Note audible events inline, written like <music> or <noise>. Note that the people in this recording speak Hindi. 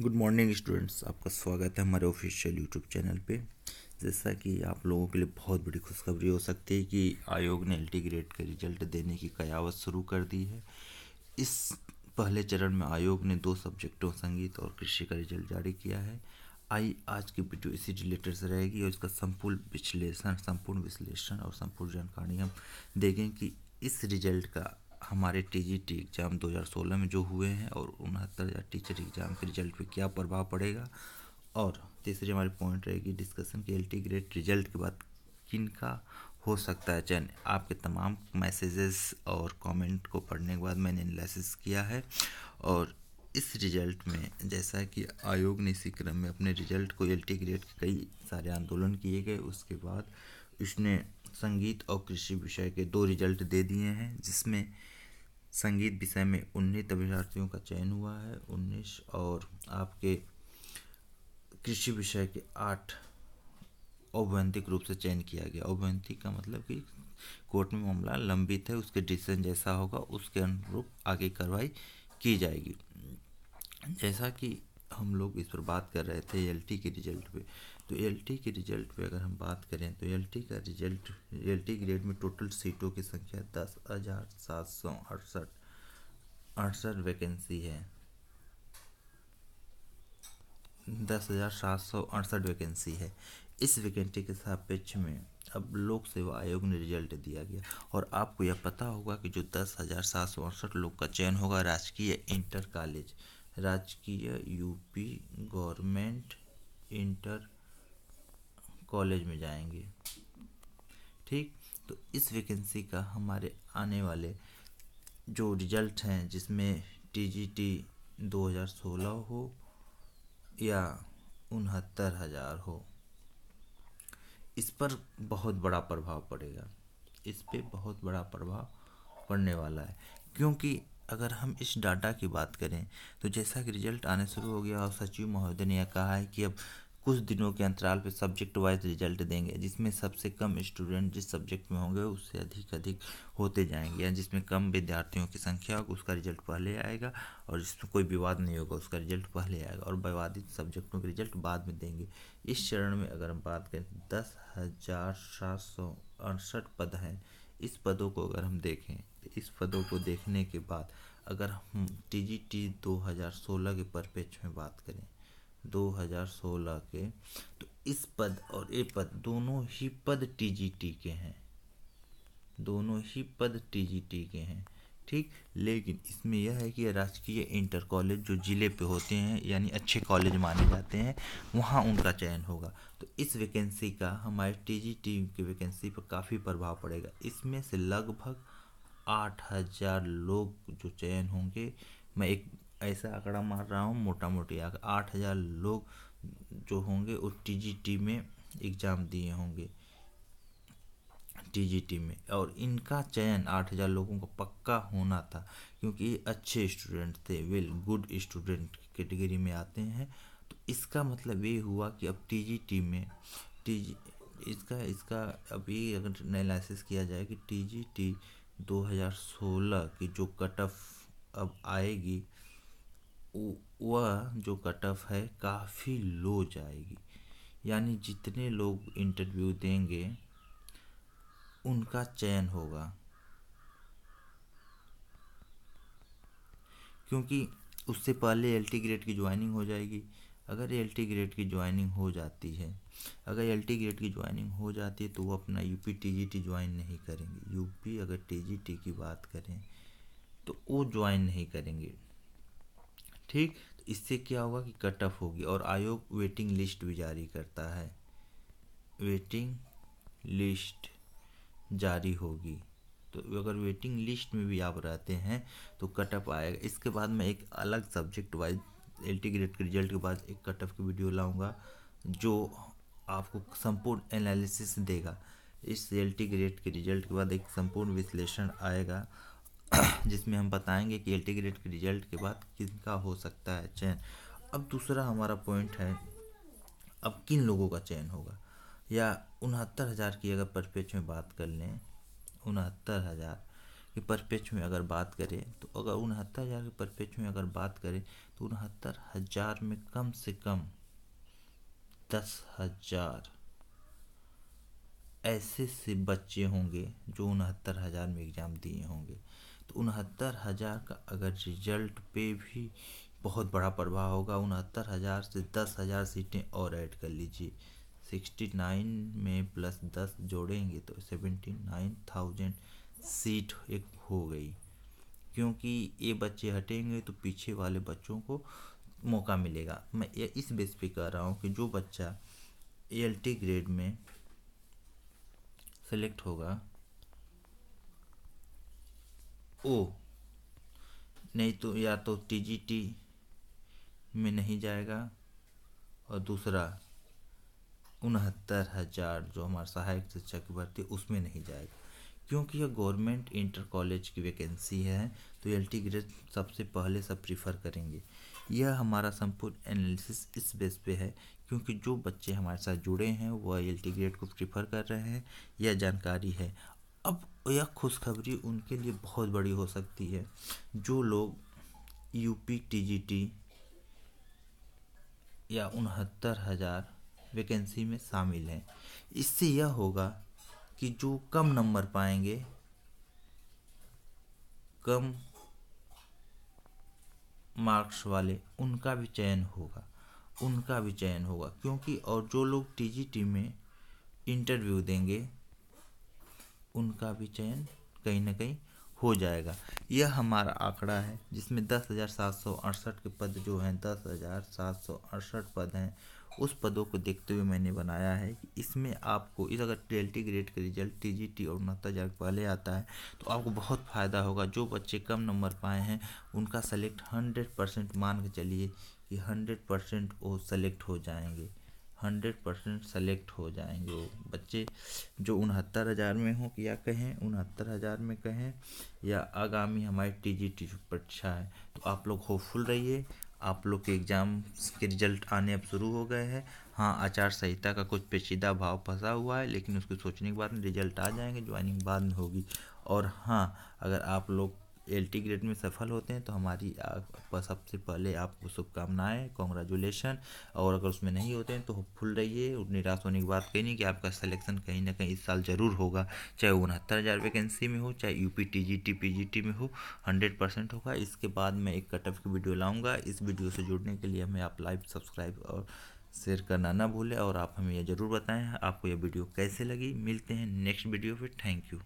गुड मॉर्निंग स्टूडेंट्स आपका स्वागत है हमारे ऑफिशियल यूट्यूब चैनल पे जैसा कि आप लोगों के लिए बहुत बड़ी खुशखबरी हो सकती है कि आयोग ने एल ग्रेड का रिजल्ट देने की कयावत शुरू कर दी है इस पहले चरण में आयोग ने दो सब्जेक्टों संगीत और कृषि का रिजल्ट जारी किया है आई आज की वीडियो इसी रिलेटेड से रहेगी और इसका संपूर्ण विश्लेषण संपूर्ण विश्लेषण और संपूर्ण जानकारी हम देखें कि इस रिजल्ट का हमारे टीजीटी एग्ज़ाम 2016 में जो हुए हैं और उनहत्तर हज़ार टीचर एग्ज़ाम के रिजल्ट पे क्या प्रभाव पड़ेगा और तीसरी हमारी पॉइंट रहेगी डिस्कशन के एल ग्रेड रिजल्ट के बाद किन का हो सकता है चयन आपके तमाम मैसेजेस और कमेंट को पढ़ने के बाद मैंने एनालिसिस किया है और इस रिजल्ट में जैसा कि आयोग ने इसी क्रम में अपने रिजल्ट को एल ग्रेड के कई सारे आंदोलन किए गए उसके बाद इसने संगीत और कृषि विषय के दो रिजल्ट दे दिए हैं जिसमें संगीत विषय में उन्नीस अभ्यर्थियों का चयन हुआ है उन्नीस और आपके कृषि विषय के आठ औभ्यंतिक रूप से चयन किया गया औभ्यंतिक का मतलब कि कोर्ट में मामला लंबित है उसके डिसीजन जैसा होगा उसके अनुरूप आगे कार्रवाई की जाएगी जैसा कि हम लोग इस पर बात कर रहे थे एल के रिज़ल्ट पे तो एल के रिज़ल्ट पे अगर हम बात करें तो एल का रिज़ल्ट एल ग्रेड में टोटल सीटों की संख्या दस हज़ार सात सौ अड़सठ अड़सठ वैकेंसी है दस हज़ार सात सौ अड़सठ वैकेंसी है इस वैकेंसी के सापेक्ष में अब लोक सेवा आयोग ने रिजल्ट दिया गया और आपको यह पता होगा कि जो दस हज़ार सात सौ अड़सठ लोग का चयन होगा राजकीय इंटर कॉलेज राजकीय यूपी गवर्नमेंट इंटर कॉलेज में जाएंगे ठीक तो इस वैकेंसी का हमारे आने वाले जो रिजल्ट हैं जिसमें टी जी टी दो हज़ार सोलह हो या उनहत्तर हज़ार हो इस पर बहुत बड़ा प्रभाव पड़ेगा इस पर बहुत बड़ा प्रभाव पड़ने वाला है क्योंकि अगर हम इस डाटा की बात करें तो जैसा कि रिजल्ट आने शुरू हो गया और सचिव महोदय ने यह कहा है कि अब कुछ दिनों के अंतराल पर सब्जेक्ट वाइज रिजल्ट देंगे जिसमें सबसे कम स्टूडेंट जिस सब्जेक्ट में होंगे उससे अधिक अधिक होते जाएंगे या जिसमें कम विद्यार्थियों की संख्या होगी उसका रिजल्ट पहले आएगा और जिसमें कोई विवाद नहीं होगा उसका रिजल्ट पहले आएगा और विवादित सब्जेक्टों के रिजल्ट बाद में देंगे इस चरण में अगर हम बात करें दस हज़ार सात सौ अड़सठ पद हैं इस पदों को अगर हम देखें इस पदों को देखने के बाद अगर हम टी जी टी दो हज़ार सोलह के परिपेक्ष में बात करें दो हज़ार सोलह के तो इस पद और ये पद दोनों ही पद टी जी टी के हैं दोनों ही पद टी जी टी के हैं ठीक लेकिन इसमें यह है कि राजकीय इंटर कॉलेज जो ज़िले पे होते हैं यानी अच्छे कॉलेज माने जाते हैं वहाँ उनका चयन होगा तो इस वैकेंसी का हमारे टी जी टी की वैकेंसी पर काफ़ी प्रभाव पड़ेगा इसमें से लगभग आठ हज़ार लोग जो चयन होंगे मैं एक ऐसा आंकड़ा मार रहा हूँ मोटा मोटी आठ हज़ार लोग जो होंगे वो टी जी टी में एग्ज़ाम दिए होंगे टी जी टी में और इनका चयन आठ हज़ार लोगों का पक्का होना था क्योंकि ये अच्छे स्टूडेंट थे वेल गुड स्टूडेंट कैटेगरी में आते हैं तो इसका मतलब ये हुआ कि अब टी जी टी में टी जी इसका इसका अब ये अगर एनालिसिस किया जाए कि टी जी टी 2016 की जो कट ऑफ अब आएगी वह जो कट ऑफ है काफ़ी लो जाएगी यानी जितने लोग इंटरव्यू देंगे उनका चयन होगा क्योंकि उससे पहले एल टी ग्रेड की ज्वाइनिंग हो जाएगी अगर एल टी ग्रेड की ज्वाइनिंग हो जाती है अगर एल टी ग्रेड की ज्वाइनिंग हो जाती है तो वो अपना U P T G T join नहीं करेंगे यू पी अगर टी जी टी की बात करें तो वो ज्वाइन नहीं करेंगे ठीक तो इससे क्या होगा कि कट ऑफ होगी और आयोग वेटिंग लिस्ट भी जारी करता है वेटिंग लिस्ट जारी होगी तो अगर वेटिंग लिस्ट में भी आप रहते हैं तो कटअप आएगा इसके बाद मैं एक अलग subject wise L T grade के रिजल्ट के बाद एक कटअप की वीडियो लाऊंगा जो आपको संपूर्ण एनालिसिस देगा इस एल टी ग्रेड के रिजल्ट के बाद एक संपूर्ण विश्लेषण आएगा <clears throat> जिसमें हम बताएंगे कि एल टी ग्रेड के रिजल्ट के बाद किसका हो सकता है चयन अब दूसरा हमारा पॉइंट है अब किन लोगों का चयन होगा या उनहत्तर हज़ार की अगर परिप्रेक्ष्य में बात कर लें उनहत्तर हज़ार के परपेच में अगर बात करें तो अगर उनहत्तर हज़ार के परपेच में अगर बात करें तो उनहत्तर हज़ार में कम से कम दस हज़ार ऐसे से बच्चे होंगे जो उनहत्तर हज़ार में एग्ज़ाम दिए होंगे तो उनहत्तर हज़ार का अगर रिजल्ट पे भी बहुत बड़ा प्रभाव होगा उनहत्तर हज़ार से दस हज़ार सीटें और ऐड कर लीजिए सिक्सटी नाइन में प्लस दस जोड़ेंगे तो सेवेंटी नाइन थाउजेंड सीट एक हो गई क्योंकि ये बच्चे हटेंगे तो पीछे वाले बच्चों को मौका मिलेगा मैं इस बेस पे कह रहा हूँ कि जो बच्चा एल टी ग्रेड में सेलेक्ट होगा ओ नहीं तो या तो टीजीटी में नहीं जाएगा और दूसरा उनहत्तर हज़ार जो हमारे सहायक शिक्षक की भर्ती उसमें नहीं जाएगा क्योंकि यह गवर्नमेंट इंटर कॉलेज की वैकेंसी है तो एल टी ग्रेड सबसे पहले सब प्रीफर करेंगे यह हमारा संपूर्ण एनालिसिस इस बेस पे है क्योंकि जो बच्चे हमारे साथ जुड़े हैं वह एल टी ग्रेड को प्रीफर कर रहे हैं यह जानकारी है अब यह खुशखबरी उनके लिए बहुत बड़ी हो सकती है जो लोग यूपी टी या उनहत्तर हज़ार वैकेंसी में शामिल हैं इससे यह होगा कि जो कम नंबर पाएंगे कम मार्क्स वाले उनका भी चयन होगा उनका भी चयन होगा क्योंकि और जो लोग टीजीटी में इंटरव्यू देंगे उनका भी चयन कहीं ना कहीं हो जाएगा यह हमारा आंकड़ा है जिसमें दस हज़ार सात सौ अड़सठ के पद जो हैं दस हज़ार सात सौ अड़सठ पद हैं उस पदों को देखते हुए मैंने बनाया है कि इसमें आपको इस अगर ट्वेल्टी ग्रेड का रिजल्ट टी जी टी और उनहत्तर हज़ार पहले आता है तो आपको बहुत फ़ायदा होगा जो बच्चे कम नंबर पाए हैं उनका सेलेक्ट हंड्रेड परसेंट मान के चलिए कि हंड्रेड परसेंट वो सेलेक्ट हो जाएंगे हंड्रेड परसेंट सेलेक्ट हो जाएंगे वो बच्चे जो उनहत्तर हज़ार में हों या कहें उनहत्तर हज़ार में कहें या आगामी हमारी टी जी टी परीक्षा है तो आप लोग होपफुल रहिए आप लोग के एग्ज़ाम्स के रिजल्ट आने अब शुरू हो गए हैं हाँ आचार संहिता का कुछ पेचीदा भाव फंसा हुआ है लेकिन उसको सोचने के बाद रिजल्ट आ जाएंगे ज्वाइनिंग बाद में होगी और हाँ अगर आप लोग एल टी ग्रेड में सफल होते हैं तो हमारी सबसे पहले आपको शुभकामनाएँ कॉन्ग्रेचुलेसन और अगर उसमें नहीं होते हैं तो होपफुल रहिए और निराश होने की बात कहीं नहीं कि आपका सिलेक्शन कहीं ना कहीं इस साल ज़रूर होगा चाहे उनहत्तर हज़ार वैकेंसी में हो चाहे U P T G T P G T में हो हंड्रेड परसेंट होगा इसके बाद मैं एक कटअप की वीडियो लाऊंगा इस वीडियो से जुड़ने के लिए हमें आप लाइव सब्सक्राइब और शेयर करना ना भूलें और आप हमें यह ज़रूर बताएं आपको यह वीडियो कैसे लगी मिलते हैं नेक्स्ट वीडियो पर थैंक यू